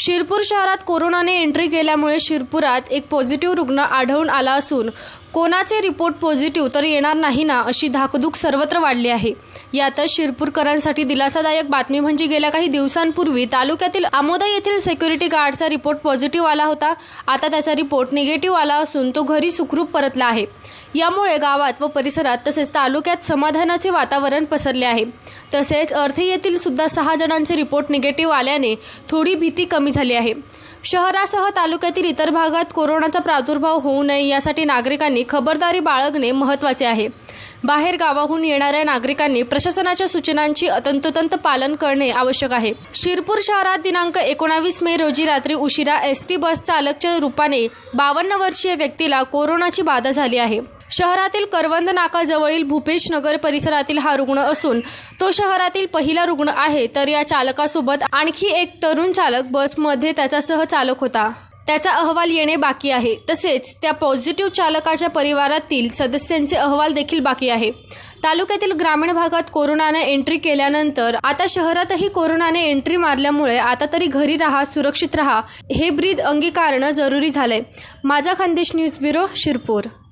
शिरपूर शहरात कोरोनाने एंट्री केल्यामुळे शिरपुरात एक पॉझिटिव्ह रुग्ण आढळून आला असून कोणाचे रिपोर्ट पॉझिटिव्ह तर येणार नाही ना अशी धाकधूक सर्वत्र वाढली आहे यातच शिरपूरकरांसाठी दिलासादायक बातमी म्हणजे गेल्या काही दिवसांपूर्वी तालुक्यातील आमोदा येथील सेक्युरिटी गार्डचा रिपोर्ट पॉझिटिव्ह आला होता आता त्याचा रिपोर्ट निगेटिव्ह आला असून तो घरी सुखरूप परतला आहे यामुळे गावात व परिसरात तसेच तालुक्यात समाधानाचे वातावरण पसरले आहे तसेच अर्थे येथील सुद्धा सहा जणांचे रिपोर्ट निगेटिव्ह आल्याने थोडी भीती कमी झाली आहे शहरासह तालुक्यातील इतर भागात कोरोनाचा प्रादुर्भाव होऊ नये यासाठी नागरिकांनी खबरदारी बाळगणे महत्त्वाचे आहे बाहेर गावाहून येणाऱ्या नागरिकांनी प्रशासनाच्या सूचनांची अतंतोतंत पालन करणे आवश्यक आहे शिरपूर शहरात दिनांक एकोणावीस मे रोजी रात्री उशिरा एस टी बस चालकच्या रूपाने बावन्न वर्षीय व्यक्तीला कोरोनाची बाधा झाली आहे शहरातील करवंद नाकाजवळील भूपेश नगर परिसरातील हा रुग्ण असून तो शहरातील पहिला रुग्ण आहे तर या चालकासोबत आणखी एक तरुण चालक बसमध्ये त्याचा सहचालक होता त्याचा अहवाल येणे बाकी आहे तसेच त्या पॉझिटिव्ह चालकाच्या परिवारातील सदस्यांचे अहवाल देखील बाकी आहे तालुक्यातील ग्रामीण भागात कोरोनाने एंट्री केल्यानंतर आता शहरातही कोरोनाने एंट्री मारल्यामुळे आता तरी घरी राहा सुरक्षित राहा हे ब्रीद अंगीकारणं जरुरी झालंय माझा खानदेश न्यूज ब्युरो शिरपूर